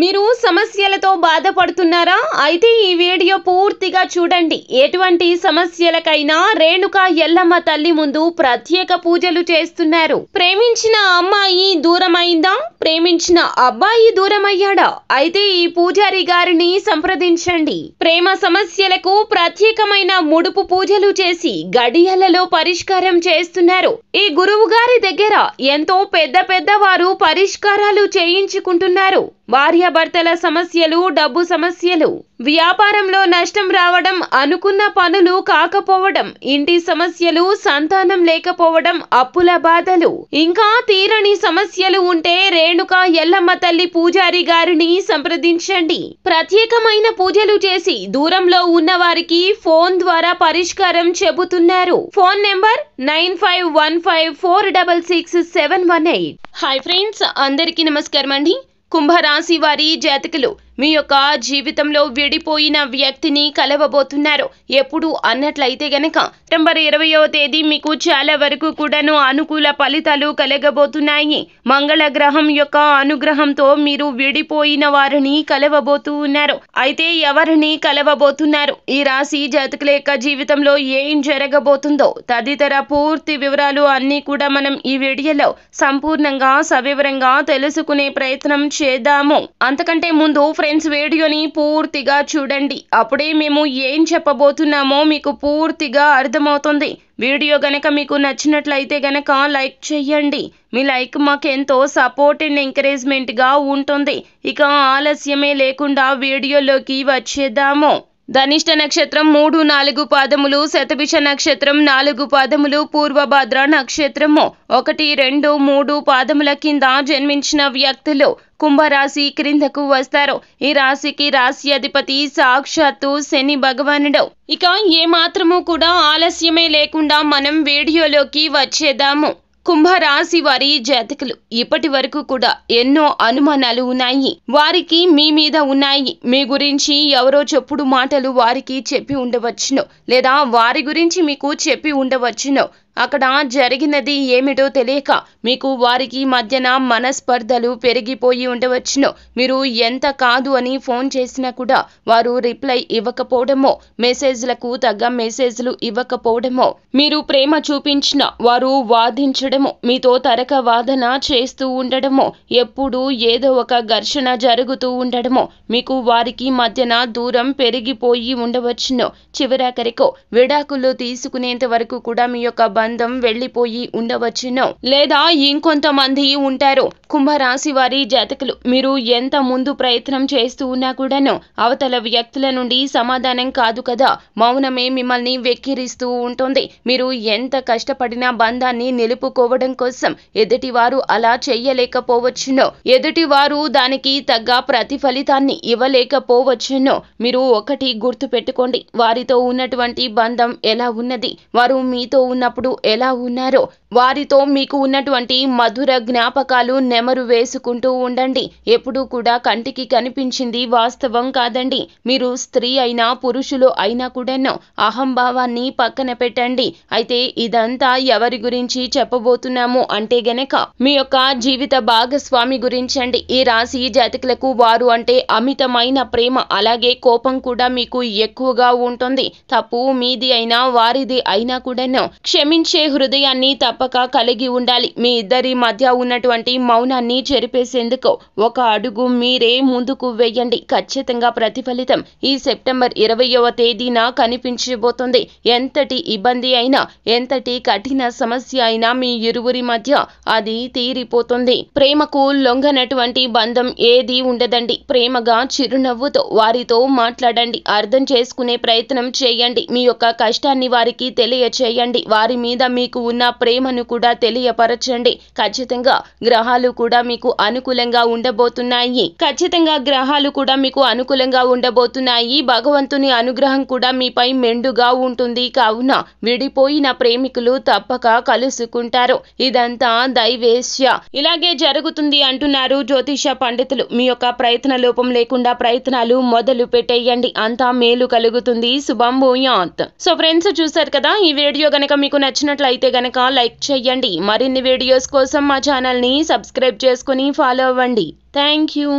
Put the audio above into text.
మీరు సమస్యలతో బాధపడుతున్నారా అయితే ఈ వీడియో పూర్తిగా చూడండి ఎటువంటి సమస్యలకైనా రేణుక ఎల్లమ్మ తల్లి ముందు ప్రత్యేక పూజలు చేస్తున్నారు ప్రేమించిన అమ్మాయి దూరమైందా ప్రేమించిన అబ్బాయి దూరమయ్యాడా అయితే ఈ పూజారి గారిని సంప్రదించండి ప్రేమ సమస్యలకు ప్రత్యేకమైన ముడుపు పూజలు చేసి గడియలలో పరిష్కారం చేస్తున్నారు ఈ గురువు గారి దగ్గర ఎంతో పెద్ద పెద్ద వారు పరిష్కారాలు చేయించుకుంటున్నారు భార్యాభర్తల సమస్యలు డబ్బు సమస్యలు వ్యాపారంలో నష్టం రావడం అనుకున్న పనులు కాకపోవడం ఇంటి సమస్యలు సంతానం లేకపోవడం అప్పుల బాధలు ఇంకా తీరని సమస్యలు ఉంటే రేణుక ఎల్లమ్మ తల్లి పూజారి గారిని సంప్రదించండి ప్రత్యేకమైన పూజలు చేసి దూరంలో ఉన్న వారికి ఫోన్ ద్వారా పరిష్కారం చెబుతున్నారు phone number nine five one five four double six seven one eight hi friends అందరికీ నమస్కారం అండి कुंभारां सिवारी जैत किलो మీ యొక్క జీవితంలో విడిపోయిన వ్యక్తిని కలవబోతున్నారు ఎప్పుడు అన్నట్లయితే గనక సెప్టెంబర్ ఇరవయవ తేదీ మీకు చాలా వరకు కూడాను అనుకూల ఫలితాలు కలగబోతున్నాయి మంగళ గ్రహం యొక్క అనుగ్రహంతో మీరు విడిపోయిన వారిని కలవబోతూ ఉన్నారు అయితే ఎవరిని కలవబోతున్నారు ఈ రాశి జాతకుల యొక్క జీవితంలో ఏం జరగబోతుందో తదితర పూర్తి వివరాలు అన్నీ కూడా మనం ఈ వీడియోలో సంపూర్ణంగా సవివరంగా తెలుసుకునే ప్రయత్నం చేద్దాము అంతకంటే ముందు ఫ్రెండ్స్ వీడియోని పూర్తిగా చూడండి అప్పుడే మేము ఏం చెప్పబోతున్నామో మీకు పూర్తిగా అర్థమవుతుంది వీడియో గనక మీకు నచ్చినట్లయితే గనక లైక్ చేయండి మీ లైక్ మాకెంతో సపోర్ట్ అండ్ ఎంకరేజ్మెంట్గా ఉంటుంది ఇక ఆలస్యమే లేకుండా వీడియోలోకి వచ్చేద్దాము ధనిష్ట నక్షత్రం మూడు నాలుగు పాదములు శతభిష నక్షత్రం నాలుగు పాదములు పూర్వభద్ర నక్షత్రము ఒకటి రెండు మూడు పాదముల కింద జన్మించిన వ్యక్తులు కుంభరాశి క్రిందకు వస్తారు ఈ రాశికి రాశి అధిపతి సాక్షాత్తు శని భగవానుడు ఇక ఏమాత్రము కూడా ఆలస్యమే లేకుండా మనం వీడియోలోకి వచ్చేద్దాము కుంభరాశి వారి జాతకులు ఇప్పటి వరకు కూడా ఎన్నో అనుమానాలు ఉన్నాయి వారికి మీ మీద ఉన్నాయి మీ గురించి ఎవరో చెప్పుడు మాటలు వారికి చెప్పి ఉండవచ్చును లేదా వారి గురించి మీకు చెప్పి ఉండవచ్చును అక్కడ జరిగినది ఏమిటో తెలియక మీకు వారికి మధ్యన మనస్పర్ధలు పెరిగిపోయి ఉండవచ్చునో మీరు ఎంత కాదు అని ఫోన్ చేసినా కూడా వారు రిప్లై ఇవ్వకపోవడమో మెసేజ్లకు తగ్గ మెసేజ్లు ఇవ్వకపోవడమో మీరు ప్రేమ చూపించిన వారు వాదించడము మీతో తరక వాదన చేస్తూ ఉండడమో ఎప్పుడు ఏదో ఒక ఘర్షణ జరుగుతూ ఉండడమో మీకు వారికి మధ్యన దూరం పెరిగిపోయి ఉండవచ్చునో చివరాఖరికో విడాకులు తీసుకునేంత వరకు కూడా మీ యొక్క అందం వెళ్లిపోయి ఉండవచ్చునో లేదా ఇంకొంతమంది ఉంటారు కుంభరాశి వారి జాతకులు మీరు ఎంత ముందు ప్రయత్నం చేస్తూ ఉన్నా కూడాను అవతల వ్యక్తుల నుండి సమాధానం కాదు కదా మౌనమే మిమ్మల్ని వెక్కిరిస్తూ ఉంటుంది మీరు ఎంత కష్టపడినా బంధాన్ని నిలుపుకోవడం కోసం ఎదుటివారు అలా చెయ్యలేకపోవచ్చునో ఎదుటివారు దానికి తగ్గ ప్రతిఫలితాన్ని ఇవ్వలేకపోవచ్చునో మీరు ఒకటి గుర్తు పెట్టుకోండి వారితో ఉన్నటువంటి బంధం ఎలా ఉన్నది వారు మీతో ఉన్నప్పుడు Ella un వారితో మీకు ఉన్నటువంటి మధుర జ్ఞాపకాలు నెమరు వేసుకుంటూ ఉండండి ఎప్పుడూ కూడా కంటికి కనిపించింది వాస్తవం కాదండి మీరు స్త్రీ అయినా పురుషులు అయినా కూడాను అహంభావాన్ని పక్కన పెట్టండి అయితే ఇదంతా ఎవరి గురించి చెప్పబోతున్నాము అంటే గనక మీ యొక్క జీవిత భాగస్వామి గురించండి ఈ రాశి జాతకులకు వారు అంటే అమితమైన ప్రేమ అలాగే కోపం కూడా మీకు ఎక్కువగా ఉంటుంది తప్పు మీది అయినా వారిది అయినా కూడాను క్షమించే హృదయాన్ని తప్ప తప్పక కలిగి ఉండాలి మీ ఇద్దరి మధ్య ఉన్నటువంటి మౌనాన్ని చెరిపేసేందుకు ఒక అడుగు మీరే ముందుకు వేయండి ఖచ్చితంగా ప్రతిఫలితం ఈ సెప్టెంబర్ ఇరవయవ తేదీన కనిపించబోతుంది ఎంతటి ఇబ్బంది అయినా ఎంతటి కఠిన సమస్య అయినా మీ ఇరువురి మధ్య అది తీరిపోతుంది ప్రేమకు లొంగనటువంటి బంధం ఏది ఉండదండి ప్రేమగా చిరునవ్వుతో వారితో మాట్లాడండి అర్థం చేసుకునే ప్రయత్నం చేయండి మీ యొక్క కష్టాన్ని వారికి తెలియచేయండి వారి మీద మీకు ఉన్న ప్రేమ మహిమను కూడా తెలియపరచండి ఖచ్చితంగా గ్రహాలు కూడా మీకు అనుకూలంగా ఉండబోతున్నాయి ఖచ్చితంగా గ్రహాలు కూడా మీకు అనుకూలంగా ఉండబోతున్నాయి భగవంతుని అనుగ్రహం కూడా మీపై మెండుగా ఉంటుంది కావున విడిపోయిన ప్రేమికులు తప్పక కలుసుకుంటారు ఇదంతా దైవేశ్య ఇలాగే జరుగుతుంది అంటున్నారు జ్యోతిష పండితులు మీ యొక్క ప్రయత్న లోపం లేకుండా ప్రయత్నాలు మొదలు పెట్టేయండి అంతా మేలు కలుగుతుంది శుభం సో ఫ్రెండ్స్ చూసారు కదా ఈ వీడియో గనక మీకు నచ్చినట్లయితే గనక లైక్ చెయ్యండి చేయండి మరిన్ని వీడియోస్ కోసం మా ఛానల్ని సబ్స్క్రైబ్ చేసుకుని ఫాలో అవ్వండి థ్యాంక్ యూ